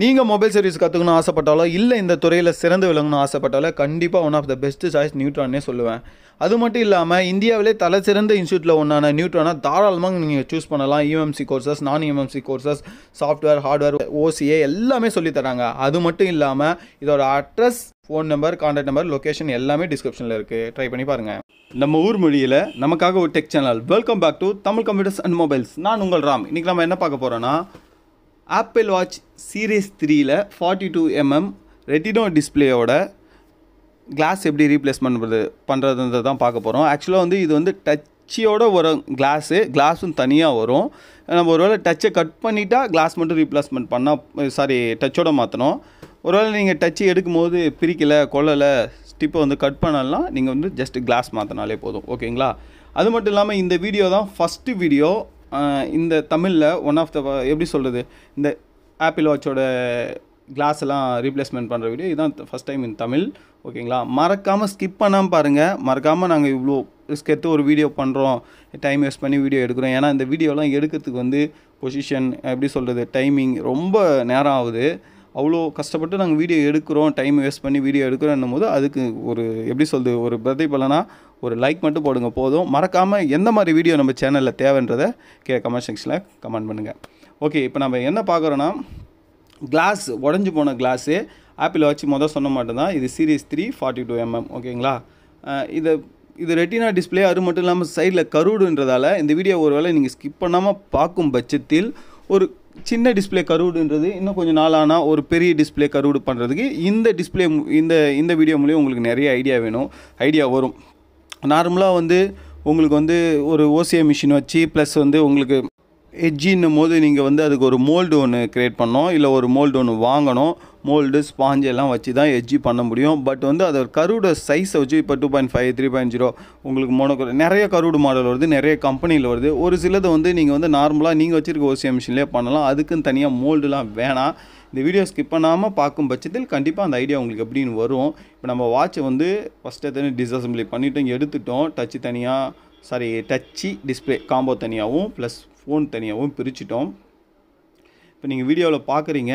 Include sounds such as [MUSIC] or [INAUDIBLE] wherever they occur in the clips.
நீங்கள் mobile service கற்றுக்கணும் ஆசைப்பட்டாலோ இல்லை இந்த துறையில் சிறந்து விளங்கணும் ஆசைப்பட்டாலோ கண்டிப்பாக one of the best choice நியூட்ரானே சொல்லுவேன் அது மட்டும் இல்லாமல் இந்தியாவிலே தலை சிறந்த இன்ஸ்டியூட்டில் ஒன்றான நியூட்ரானா தாராளமாக நீங்கள் சூஸ் பண்ணலாம் யூஎம்சி கோர்சஸ் நான் UMC courses software hardware OCA எல்லாமே சொல்லித்தராங்க அது மட்டும் இல்லாமல் இதோட address phone number contact number location எல்லாமே டிஸ்கிரிப்ஷனில் இருக்குது ட்ரை பண்ணி பாருங்கள் நம்ம ஊர் மொழியில் நமக்காக ஒரு tech channel welcome back to Tamil computers and mobiles நான் உங்கள் ராம் இன்றைக்கி நம்ம என்ன பார்க்க போகிறோன்னா ஆப்பிள் வாட்ச் சீரீஸ் த்ரீயில் ஃபார்ட்டி டூ எம்எம் ரெட்டினோ டிஸ்பிளேயோட கிளாஸ் எப்படி ரீப்ளேஸ்மெண்ட் பண்ணுறது பண்ணுறதுன்றத தான் பார்க்க போகிறோம் ஆக்சுவலாக வந்து இது வந்து டச்சோட வரும் கிளாஸு கிளாஸும் தனியாக வரும் நம்ம ஒருவேளை டச்சை கட் பண்ணிட்டா கிளாஸ் மட்டும் ரீப்ளேஸ்மெண்ட் பண்ணால் சாரி டச்சோட மாற்றணும் ஒருவேளை நீங்கள் டச்சு எடுக்கும்போது பிரிக்கலை கொள்ளலை ஸ்டிப்பை வந்து கட் பண்ணலாம் நீங்கள் வந்து ஜஸ்ட் கிளாஸ் மாற்றினாலே போதும் ஓகேங்களா அது மட்டும் இல்லாமல் இந்த வீடியோ தான் ஃபஸ்ட்டு வீடியோ இந்த தமிழில் ஒன் ஆஃப் த எப்படி சொல்கிறது இந்த ஆப்பிள் வாட்சோட கிளாஸ் எல்லாம் ரீப்ளேஸ்மெண்ட் பண்ணுற வீடியோ இதுதான் ஃபஸ்ட் டைம் இன் தமிழ் ஓகேங்களா மறக்காமல் ஸ்கிப் பண்ணாமல் பாருங்கள் மறக்காமல் நாங்கள் இவ்வளோ ரிஸ்க் எடுத்து ஒரு வீடியோ பண்ணுறோம் டைம் வேஸ்ட் பண்ணி வீடியோ எடுக்கிறோம் ஏன்னா இந்த வீடியோலாம் எடுக்கிறதுக்கு வந்து பொசிஷன் எப்படி சொல்கிறது டைமிங் ரொம்ப நேரம் ஆகுது அவ்வளோ கஷ்டப்பட்டு நாங்கள் வீடியோ எடுக்கிறோம் டைம் வேஸ்ட் பண்ணி வீடியோ எடுக்கிறோம் போது அதுக்கு ஒரு எப்படி சொல்கிறது ஒரு பிரதிபலனாக ஒரு லைக் மட்டும் போடுங்க போதும் மறக்காமல் எந்த மாதிரி வீடியோ நம்ம சேனலில் தேவைன்றதை கே கமெண்ட் செக்ஷனில் கமெண்ட் பண்ணுங்கள் ஓகே இப்போ நம்ம என்ன பார்க்குறோன்னா கிளாஸ் உடஞ்சி போன கிளாஸு ஆப்பிள் வாட்ச் மொதல் சொன்ன மட்டும் தான் இது series three forty two MM ஓகேங்களா இதை இது ரெட்டினா டிஸ்பிளே அது மட்டும் இல்லாமல் சைடில் கருவுடுன்றதால இந்த வீடியோ ஒரு வேளை நீங்கள் ஸ்கிப் பண்ணாமல் பார்க்கும் பட்சத்தில் ஒரு சின்ன டிஸ்பிளே கருவுடுன்றது இன்னும் கொஞ்சம் நாளானால் ஒரு பெரிய டிஸ்பிளே கருவுடு பண்ணுறதுக்கு இந்த டிஸ்பிளே இந்த இந்த வீடியோ மூலியம் உங்களுக்கு நிறைய ஐடியா வேணும் ஐடியா வரும் நார்மலாக வந்து உங்களுக்கு வந்து ஒரு ஓசிஐ மிஷின் வச்சு ப்ளஸ் வந்து உங்களுக்கு எஜ்ஜின்னும் போது நீங்கள் வந்து அதுக்கு ஒரு மோல்டு ஒன்று க்ரியேட் பண்ணோம் இல்லை ஒரு மோல்டு ஒன்று வாங்கணும் மோல்டு ஸ்பாஞ்ச் எல்லாம் வச்சு தான் எஜ்ஜி பண்ண முடியும் பட் வந்து அது ஒரு கருவோட சைஸை வச்சு இப்போ two point five three point zero உங்களுக்கு மோனோக்கர் நிறைய கருடு மாடல் வருது நிறைய கம்பெனியில் வருது ஒரு சிலது வந்து நீங்கள் வந்து நார்மலாக நீங்கள் வச்சுருக்க ஓசிஎம் மிஷின்லேயே பண்ணலாம் அதுக்குன்னு தனியாக மோல்டுலாம் வேணாம் இந்த வீடியோ ஸ்கிப் பண்ணாமல் பார்க்கும் பட்சத்தில் கண்டிப்பாக அந்த ஐடியா உங்களுக்கு எப்படின்னு வரும் இப்போ நம்ம வாட்சை வந்து ஃபஸ்ட்டு தனி டிஸ்அசம்பிளி பண்ணிட்டோம் எடுத்துட்டோம் டச்சு தனியாக சாரி டச்சு டிஸ்பிளே காம்போ தனியாகவும் ப்ளஸ் ஃபோன் தனியாகவும் பிரிச்சிட்டோம் இப்போ நீங்கள் வீடியோவில் பார்க்குறீங்க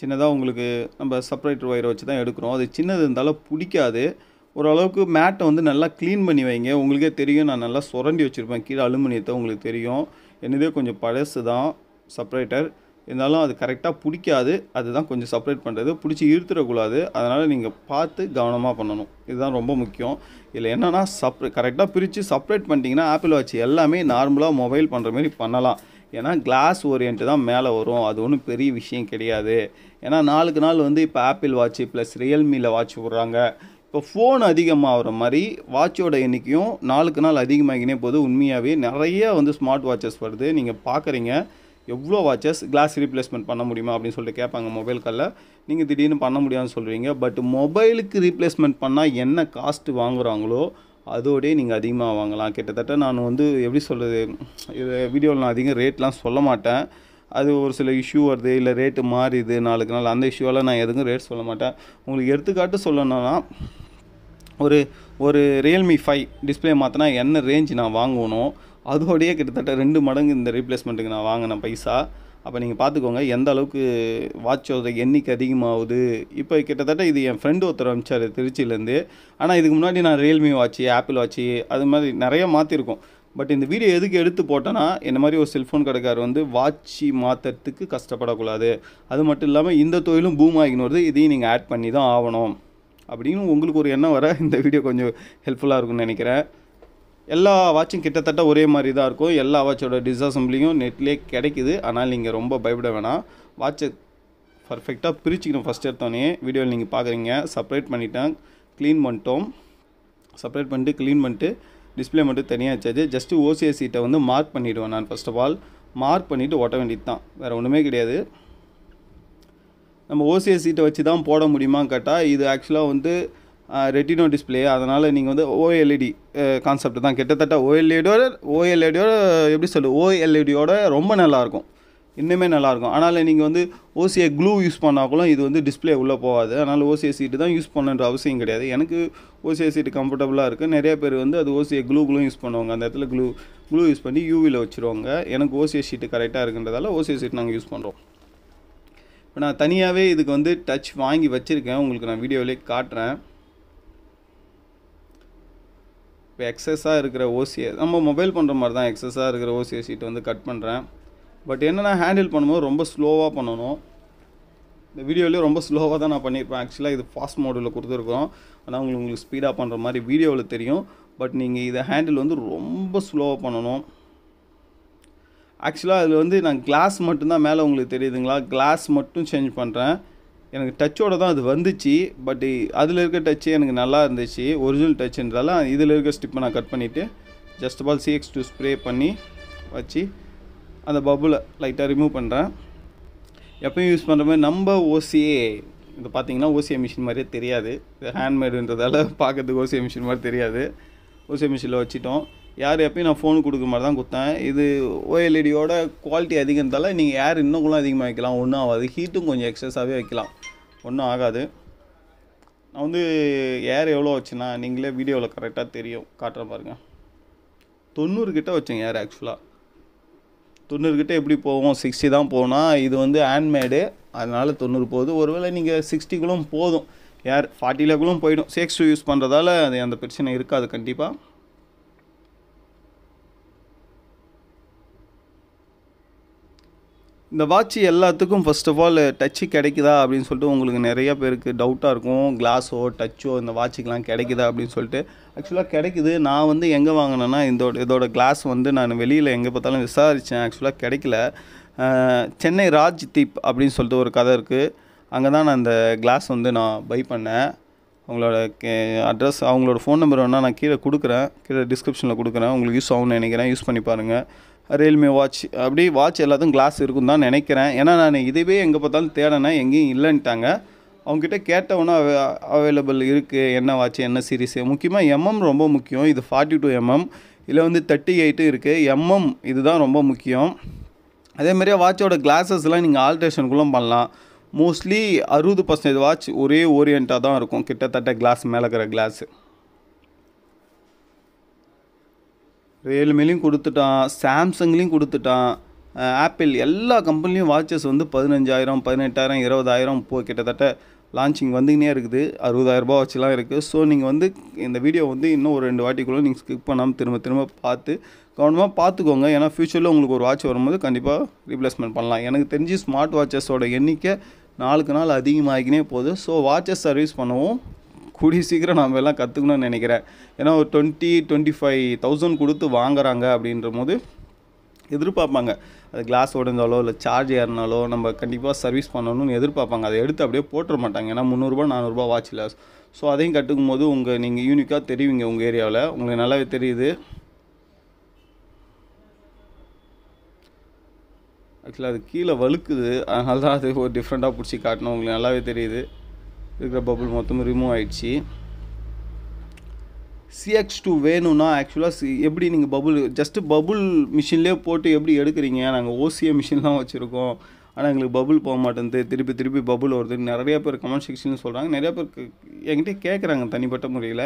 சின்னதாக உங்களுக்கு நம்ம செப்பரேட்டர் ஒயரை வச்சு தான் எடுக்கிறோம் அது சின்னது இருந்தாலும் பிடிக்காது ஓரளவுக்கு மேட்டை வந்து நல்லா க்ளீன் பண்ணி வைங்க உங்களுக்கே தெரியும் நான் நல்லா சுரண்டி வச்சுருப்பேன் கீழே அலுமினியத்தை உங்களுக்கு தெரியும் என்னதே கொஞ்சம் பழசு தான் செப்பரேட்டர் இருந்தாலும் அது கரெக்டாக பிடிக்காது அதுதான் கொஞ்சம் செப்பரேட் பண்ணுறது பிடிச்சி இழுத்துடக்கூடாது அதனால் நீங்கள் பார்த்து கவனமாக பண்ணணும் இதுதான் ரொம்ப முக்கியம் இதில் என்னென்னா சப்ரே கரெக்டாக பிரித்து செப்பரேட் பண்ணிட்டீங்கன்னா ஆப்பிள் வாட்ச் எல்லாமே நார்மலாக மொபைல் பண்ணுற மாதிரி பண்ணலாம் ஏன்னா கிளாஸ் ஓரியன்ட்டு தான் மேலே வரும் அது ஒன்றும் பெரிய விஷயம் கிடையாது ஏன்னா நாளுக்கு நாள் வந்து இப்போ ஆப்பிள் வாட்ச் ப்ளஸ் ரியல்மியில் வாட்ச் விட்றாங்க இப்போ ஃபோன் அதிகமாகிற மாதிரி வாட்சோட எண்ணிக்கையும் நாளுக்கு நாள் அதிகமாகினே போது உண்மையாகவே நிறைய வந்து ஸ்மார்ட் வாட்சஸ் வருது நீங்கள் பார்க்குறீங்க எவ்வளோ வாட்சஸ் கிளாஸ் ரீப்ளேஸ்மெண்ட் பண்ண முடியுமா அப்படின்னு சொல்லிட்டு கேட்பாங்க மொபைல் காலில் நீங்கள் திடீர்னு பண்ண முடியாதுன்னு சொல்கிறீங்க பட் மொபைலுக்கு ரீப்ளேஸ்மெண்ட் பண்ணால் என்ன காஸ்ட்டு வாங்குகிறாங்களோ அதோடய நீங்கள் அதிகமாக வாங்கலாம் கிட்டத்தட்ட நான் வந்து எப்படி சொல்கிறது இது வீடியோவில் நான் அதிகம் ரேட்லாம் சொல்ல மாட்டேன் அது ஒரு சில இஷ்யூ வருது இல்லை ரேட்டு மாறிது நாளுக்கு நாள் அந்த இஷ்யூவெல்லாம் நான் எதுவும் ரேட் சொல்ல மாட்டேன் உங்களுக்கு எடுத்துக்காட்டு சொல்லணும்னா ஒரு ஒரு ரியல்மி ஃபைவ் டிஸ்பிளே மாற்றினா என்ன ரேஞ்ச் நான் வாங்கணும் அதோடைய கிட்டத்தட்ட ரெண்டு மடங்கு இந்த ரீப்ளேஸ்மெண்ட்டுக்கு நான் வாங்கின பைசா அப்போ நீங்கள் பார்த்துக்கோங்க எந்த அளவுக்கு வாட்சோட எண்ணிக்கை அதிகமாகுது இப்போ கிட்டத்தட்ட இது என் ஃப்ரெண்டு ஒருத்தர் அனுப்பிச்சார் திருச்சியிலேருந்து ஆனால் இதுக்கு முன்னாடி நான் ரியல்மி வாட்சி ஆப்பிள் வாட்சி அது மாதிரி நிறைய மாற்றிருக்கோம் பட் இந்த வீடியோ எதுக்கு எடுத்து போட்டேன்னா என்ன மாதிரி ஒரு செல்ஃபோன் கடைக்கார் வந்து வாட்சி மாற்றுறதுக்கு கஷ்டப்படக்கூடாது அது மட்டும் இல்லாமல் இந்த தொழிலும் பூம் ஆகின்னு வருது இதையும் நீங்கள் ஆட் பண்ணி தான் ஆகணும் அப்படின்னு உங்களுக்கு ஒரு எண்ணம் வர இந்த வீடியோ கொஞ்சம் ஹெல்ப்ஃபுல்லாக இருக்கும்னு நினைக்கிறேன் எல்லா வாட்சும் கிட்டத்தட்ட ஒரே மாதிரி தான் இருக்கும் எல்லா வாட்சோட டிஸ்அசம்பிளியும் நெட்லேயே கிடைக்குது ஆனால் நீங்கள் ரொம்ப பயப்பட வேணாம் வாட்சை பர்ஃபெக்டாக பிரிச்சுக்கணும் ஃபஸ்ட் எடுத்தோடனே வீடியோவில் நீங்கள் பார்க்குறீங்க செப்பரேட் பண்ணிட்டேன் க்ளீன் பண்ணிட்டோம் செப்பரேட் பண்ணிட்டு க்ளீன் பண்ணிட்டு டிஸ்பிளே மட்டும் தனியாக வச்சாச்சு ஜஸ்ட்டு ஓசிஐ சீட்டை வந்து மார்க் பண்ணிவிடுவேன் நான் ஃபஸ்ட் ஆஃப் ஆல் மார்க் பண்ணிவிட்டு ஓட்ட வேண்டியது தான் வேறு ஒன்றுமே கிடையாது நம்ம ஓசிஏ சீட்டை வச்சு தான் போட முடியுமா கேட்டால் இது ஆக்சுவலாக வந்து ரெட்டினோ டிஸ்பிளே அதனால் நீங்கள் வந்து ஓஎல்இடி கான்செப்ட் e தான் கிட்டத்தட்ட e ஓஎல்இடியோட e ஓஎல்இடியோட எப்படி சொல்லு ஓஎல்இடியோட ரொம்ப நல்லாயிருக்கும் இன்னுமே நல்லாயிருக்கும் ஆனால் நீங்கள் வந்து ஓசிஐ க்ளூ யூஸ் பண்ணாக்கூட இது வந்து டிஸ்பிளே உள்ளே போகாது அதனால் ஓசிஐ சீட்டு தான் யூஸ் பண்ணுன்ற அவசியம் கிடையாது எனக்கு ஓசிஐ சீட்டு கம்ஃபர்டபுளாக இருக்குது நிறைய பேர் வந்து அது ஓசிஐ க்ளூ க்ளூ யூஸ் பண்ணுவாங்க அந்த இடத்துல க்ளூ க்ளூ யூஸ் பண்ணி யூவியில் வச்சுருவாங்க எனக்கு ஓசிஐ சீட்டு கரெக்டாக இருக்குன்றதால ஓசிஐ சீட் நாங்கள் யூஸ் பண்ணுறோம் இப்போ நான் தனியாகவே இதுக்கு வந்து டச் வாங்கி வச்சுருக்கேன் உங்களுக்கு நான் வீடியோவிலே காட்டுறேன் இப்போ எக்ஸஸாக இருக்கிற ஓசியை நம்ம மொபைல் பண்ணுற மாதிரி தான் எக்ஸஸாக இருக்கிற ஓசியை சீட் வந்து கட் பண்ணுறேன் பட் என்னென்னா ஹேண்டில் பண்ணும்போது ரொம்ப ஸ்லோவாக பண்ணணும் இந்த வீடியோலேயே ரொம்ப ஸ்லோவாக தான் நான் பண்ணியிருப்பேன் ஆக்சுவலாக இது ஃபாஸ்ட் மோடில் கொடுத்துருக்கோம் ஆனால் உங்களுக்கு உங்களுக்கு ஸ்பீடாக பண்ணுற மாதிரி வீடியோவில் தெரியும் பட் நீங்கள் இதை ஹேண்டில் வந்து ரொம்ப ஸ்லோவாக பண்ணணும் ஆக்சுவலாக அதில் வந்து நான் கிளாஸ் மட்டும்தான் மேலே உங்களுக்கு தெரியுதுங்களா கிளாஸ் மட்டும் சேஞ்ச் பண்ணுறேன் எனக்கு டச்சோடு தான் அது வந்துச்சு பட் அதில் இருக்க டச்சு எனக்கு நல்லா இருந்துச்சு ஒரிஜினல் டச்சுன்றதால இதில் இருக்க ஸ்டிப்பை நான் கட் பண்ணிவிட்டு ஜஸ்ட் பால் சிஎக்ஸ் டூ ஸ்ப்ரே பண்ணி வச்சு அந்த பபுளை லைட்டாக ரிமூவ் பண்ணுறேன் எப்பயும் யூஸ் பண்ணுற மாதிரி நம்ம ஓசியே இது பார்த்தீங்கன்னா ஓசிஏ மிஷின் மாதிரியே தெரியாது இது ஹேண்ட்மேடுன்றதால [LAUGHS] பார்க்கறதுக்கு ஓசிஏ மிஷின் மாதிரி தெரியாது ஓசிஏ மிஷினில் வச்சுட்டோம் யார் எப்பயும் நான் ஃபோன் கொடுக்குற மாதிரி தான் கொடுத்தேன் இது ஓஎல்இடியோட e குவாலிட்டி அதிகம்தால நீங்கள் ஏர் இன்னும் கூட அதிகமாக வைக்கலாம் ஒன்றும் ஆகாது ஹீட்டும் கொஞ்சம் எக்ஸஸாகவே வைக்கலாம் ஒன்றும் ஆகாது நான் வந்து ஏர் எவ்வளோ வச்சுன்னா நீங்களே வீடியோவில் கரெக்டாக தெரியும் காட்டுற பாருங்க தொண்ணூறுக்கிட்ட வச்சேங்க ஏர் ஆக்சுவலாக தொண்ணூறுக்கிட்ட எப்படி போவோம் சிக்ஸ்டி தான் போனால் இது வந்து ஹேண்ட்மேடு அதனால் தொண்ணூறு போகுது ஒருவேளை நீங்கள் சிக்ஸ்டிக்குள்ளும் போதும் ஏர் ஃபார்ட்டிலக்குள்ளும் போயிடும் சேக்ஸ் யூஸ் பண்ணுறதால அது அந்த பிரச்சனை இருக்காது கண்டிப்பாக இந்த வாட்ச் எல்லாத்துக்கும் ஃபஸ்ட் ஆஃப் ஆல் டச்சு கிடைக்குதா அப்படின்னு சொல்லிட்டு உங்களுக்கு நிறைய பேருக்கு டவுட்டாக இருக்கும் கிளாஸோ டச்சோ இந்த வாட்சுக்கெலாம் கிடைக்குதா அப்படின்னு சொல்லிட்டு ஆக்சுவலாக கிடைக்குது நான் வந்து எங்கே வாங்கினேன்னா இதோட இதோட கிளாஸ் வந்து நான் வெளியில் எங்கே பார்த்தாலும் விசாரித்தேன் ஆக்சுவலாக கிடைக்கல சென்னை ராஜ் தீப் அப்படின்னு சொல்லிட்டு ஒரு கதை இருக்குது அங்கே தான் நான் இந்த கிளாஸ் வந்து நான் பை பண்ணேன் அவங்களோட அட்ரஸ் அவங்களோட ஃபோன் நம்பர் வேணால் நான் கீழே கொடுக்குறேன் கீழே டிஸ்கிரிப்ஷனில் கொடுக்குறேன் உங்களுக்கு யூஸ் ஆகும்னு நினைக்கிறேன் யூஸ் பண்ணி பாருங்கள் ரியல்மி வாட்ச் அப்படி வாட்ச் எல்லாத்தையும் கிளாஸ் இருக்கும் தான் நினைக்கிறேன் ஏன்னா நான் இதுவே எங்கே பார்த்தாலும் தேடனா எங்கேயும் இல்லைன்ட்டாங்க அவங்ககிட்ட கேட்டவொன்னே அவ அவைலபிள் இருக்குது என்ன வாட்ச் என்ன சீரீஸ் முக்கியமாக எம்எம் ரொம்ப முக்கியம் இது ஃபார்ட்டி டூ எம்எம் இல்லை வந்து தேர்ட்டி எயிட்டு இருக்குது எம்எம் இதுதான் ரொம்ப முக்கியம் அதேமாதிரி வாட்சோட கிளாஸஸ்லாம் நீங்கள் ஆல்ட்ரேஷனுக்குள்ளே பண்ணலாம் மோஸ்ட்லி அறுபது பர்சன்டேஜ் வாட்ச் ஒரே ஓரியண்ட்டாக தான் இருக்கும் கிட்டத்தட்ட கிளாஸ் மேலே இருக்கிற கிளாஸு ரியல்மிலையும் கொடுத்துட்டான் சாம்சங்லேயும் கொடுத்துட்டான் ஆப்பிள் எல்லா கம்பெனிலையும் வாட்சஸ் வந்து பதினஞ்சாயிரம் பதினெட்டாயிரம் இருபதாயிரம் போ கிட்டத்தட்ட லான்ச்சிங் வந்துக்கினே இருக்குது அறுபதாயிரரூபா வச்சுலாம் இருக்குது ஸோ நீங்கள் வந்து இந்த வீடியோ வந்து இன்னும் ஒரு ரெண்டு வாட்டிக்குள்ளே நீங்கள் ஸ்கிப் பண்ணாமல் திரும்ப திரும்ப பார்த்து கவனமாக பார்த்துக்கோங்க ஏன்னா ஃப்யூச்சரில் உங்களுக்கு ஒரு வாட்ச் வரும்போது கண்டிப்பாக ரீப்ளேஸ்மெண்ட் பண்ணலாம் எனக்கு தெரிஞ்சு ஸ்மார்ட் வாட்சஸோட எண்ணிக்கை நாளுக்கு நாள் அதிகமாகிக்கினே போகுது ஸோ வாட்சஸ் சர்வீஸ் பண்ணவும் கூடிய சீக்கிரம் நாம் எல்லாம் கற்றுக்கணும்னு நினைக்கிறேன் ஏன்னா ஒரு டுவெண்ட்டி டுவெண்ட்டி ஃபைவ் தௌசண்ட் கொடுத்து வாங்குறாங்க அப்படின்ற போது எதிர்பார்ப்பாங்க அது கிளாஸ் உடஞ்சாலோ இல்லை சார்ஜ் ஏறினாலோ நம்ம கண்டிப்பாக சர்வீஸ் பண்ணணும்னு எதிர்பார்ப்பாங்க அதை எடுத்து அப்படியே போட்டுற மாட்டாங்க ஏன்னா முந்நூறுரூபா வாட்ச் இல்லை ஸோ அதையும் கற்றுக்கும் போது உங்கள் நீங்கள் யூனிக்காக தெரிவிங்க உங்கள் ஏரியாவில் உங்களுக்கு நல்லாவே தெரியுது ஆக்சுவலாக அது கீழே வழுக்குது அதனால தான் அது ஒரு டிஃப்ரெண்ட்டாக பிடிச்சி காட்டணும் உங்களுக்கு நல்லாவே தெரியுது இருக்கிற பபுள் மொத்தம் ரிமூவ் ஆகிடுச்சு சிஎக்ஸ் டூ வேணும்னா ஆக்சுவலாக சி எப்படி நீங்கள் பபுள் ஜஸ்ட்டு பபுள் மிஷின்லேயே போட்டு எப்படி எடுக்கிறீங்க நாங்கள் ஓசிஏ மிஷின்லாம் வச்சுருக்கோம் ஆனால் எங்களுக்கு பபுள் போக மாட்டேன் திருப்பி திருப்பி பபுள் வருது நிறைய பேர் கமெண்ட் செக்ஷன் சொல்கிறாங்க நிறையா பேர் என்கிட்ட கேட்குறாங்க தனிப்பட்ட முறையில்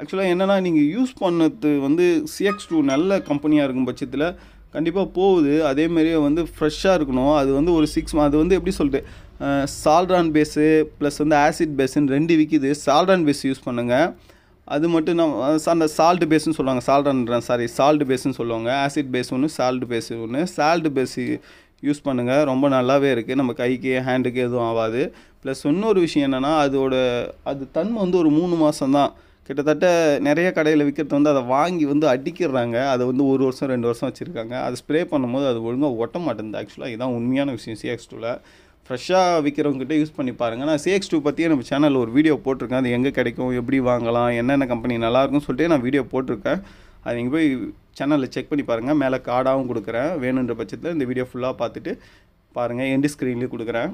ஆக்சுவலாக என்னென்னா நீங்கள் யூஸ் பண்ணது வந்து சிஎக்ஸ் டூ நல்ல கம்பெனியாக இருக்கும் பட்சத்தில் கண்டிப்பாக போகுது அதே மாதிரியே வந்து ஃப்ரெஷ்ஷாக இருக்கணும் அது வந்து ஒரு சிக்ஸ் அது வந்து எப்படி சொல்லிட்டு சால்ரான் பேஸு ப்ளஸ் வந்து ஆசிட் பேஸுன்னு ரெண்டு விற்கிது சால்ரான் பேஸ் யூஸ் பண்ணுங்கள் அது மட்டும் நம்ம அந்த சால்ட் பேஸ்ன்னு சொல்லுவாங்க சால்ட்ரான் சாரி சால்ட் பேஸுன்னு சொல்லுவாங்க ஆசிட் பேஸ் ஒன்று சால்ட் பேஸ் ஒன்று சால்ட் பேஸ் யூஸ் பண்ணுங்கள் ரொம்ப நல்லாவே இருக்குது நம்ம கைக்கு ஹேண்டுக்கு எதுவும் ஆகாது ப்ளஸ் இன்னொரு விஷயம் என்னென்னா அதோட அது தன்மை வந்து ஒரு மூணு மாதம் தான் கிட்டத்தட்ட நிறைய கடையில் விற்கிறது வந்து அதை வாங்கி வந்து அடிக்கிறாங்க அதை வந்து ஒரு வருஷம் ரெண்டு வருஷம் வச்சுருக்காங்க அதை ஸ்ப்ரே பண்ணும்போது அது ஒழுங்காக ஒட்ட மாட்டேங்குது ஆக்சுவலாக இதுதான் உண்மையான விஷயம் சிஎக்ஸ் டூவில் ஃப்ரெஷ்ஷாக விற்கிறவங்ககிட்ட யூஸ் பண்ணி பாருங்கள் நான் சிஎக்ஸ் டூ பற்றியே நம்ம சேனலில் ஒரு வீடியோ போட்டிருக்கேன் அது எங்கே கிடைக்கும் எப்படி வாங்கலாம் என்னென்ன கம்பெனி நல்லாயிருக்கும்னு சொல்லிட்டு நான் வீடியோ போட்டிருக்கேன் அது நீங்கள் போய் சேனலில் செக் பண்ணி பாருங்கள் மேலே கார்டாகவும் கொடுக்குறேன் வேணுன்ற பட்சத்தில் இந்த வீடியோ ஃபுல்லாக பார்த்துட்டு பாருங்கள் எண்டு ஸ்க்ரீன்லேயும் கொடுக்குறேன்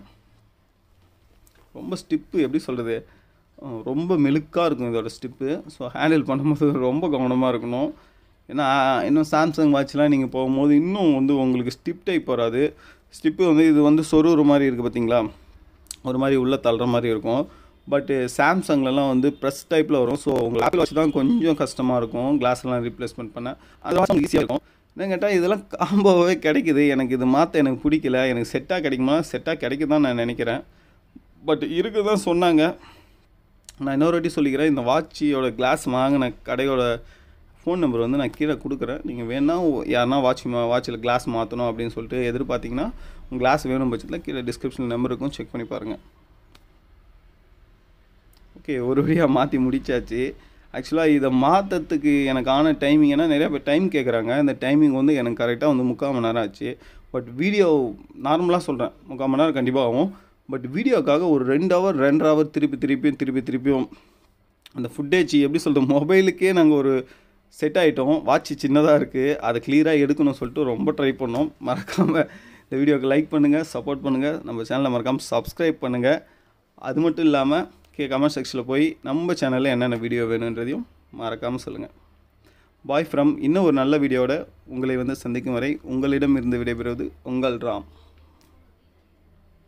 ரொம்ப ஸ்டிப்பு எப்படி சொல்கிறது ரொம்ப மெழுக்காக இருக்கும் இதோட ஸ்டிப்பு ஸோ ஹேண்டில் பண்ணும்போது ரொம்ப கவனமாக இருக்கணும் ஏன்னா இன்னும் சாம்சங் வாட்ச்லாம் நீங்கள் போகும்போது இன்னும் வந்து உங்களுக்கு ஸ்டிப் டைப் வராது ஸ்டிப்பு வந்து இது வந்து சொருகிற மாதிரி இருக்குது பார்த்தீங்களா ஒரு மாதிரி உள்ளே தள்ளுற மாதிரி இருக்கும் பட்டு சாம்சங்லலாம் வந்து ப்ரெஸ் டைப்பில் வரும் ஸோ உங்கள் ஆப்பிள் வாட்ச் தான் கொஞ்சம் கஷ்டமாக இருக்கும் கிளாஸ்லாம் ரீப்ளேஸ்மெண்ட் பண்ண அது வாட்ச் ஈஸியாக இருக்கும் என்ன கேட்டால் இதெல்லாம் காம்போவே கிடைக்குது எனக்கு இது மாற்ற எனக்கு பிடிக்கல எனக்கு செட்டாக கிடைக்குமா செட்டாக கிடைக்குதான் நான் நினைக்கிறேன் பட் இருக்குது தான் சொன்னாங்க நான் இன்னொரு வாட்டி சொல்லிக்கிறேன் இந்த வாட்சியோட கிளாஸ் வாங்கின கடையோட ஃபோன் நம்பர் வந்து நான் கீழே கொடுக்குறேன் நீங்கள் வேணால் யாருன்னா வாட்ச் வாட்சில் கிளாஸ் மாற்றணும் அப்படின்னு சொல்லிட்டு எதிர்பார்த்திங்கன்னா உங்கள் கிளாஸ் வேணும் பட்சத்தில் கீழே டிஸ்கிரிப்ஷன் நம்பருக்கும் செக் பண்ணி பாருங்கள் ஓகே ஒரு வழியாக மாற்றி முடித்தாச்சு ஆக்சுவலாக இதை மாற்றத்துக்கு எனக்கான டைமிங் ஏன்னா நிறையா பேர் டைம் கேட்குறாங்க இந்த டைமிங் வந்து எனக்கு கரெக்டாக வந்து முக்கால் மணி நேரம் ஆச்சு பட் வீடியோ நார்மலாக சொல்கிறேன் முக்கால் மணி நேரம் கண்டிப்பாக ஆகும் பட் வீடியோக்காக ஒரு ரெண்டு ஹவர் ரெண்டு ஹவர் திருப்பி திருப்பியும் திருப்பி திருப்பியும் அந்த ஃபுட்டேஜ் எப்படி சொல்கிறது மொபைலுக்கே நாங்கள் ஒரு செட் ஆகிட்டோம் வாட்ச் சின்னதாக இருக்குது அதை கிளியராக எடுக்கணும்னு சொல்லிட்டு ரொம்ப ட்ரை பண்ணோம் மறக்காமல் இந்த வீடியோக்கு லைக் பண்ணுங்கள் சப்போர்ட் பண்ணுங்கள் நம்ம சேனலை மறக்காமல் சப்ஸ்கிரைப் பண்ணுங்கள் அது மட்டும் இல்லாமல் கே கமெண்ட் செக்ஷனில் போய் நம்ம சேனலில் என்னென்ன வீடியோ வேணுன்றதையும் மறக்காமல் சொல்லுங்கள் பாய் ஃப்ரம் இன்னும் ஒரு நல்ல வீடியோவோட உங்களை வந்து சந்திக்கும் வரை உங்களிடம் இருந்து விடைபெறுவது உங்கள் ராம்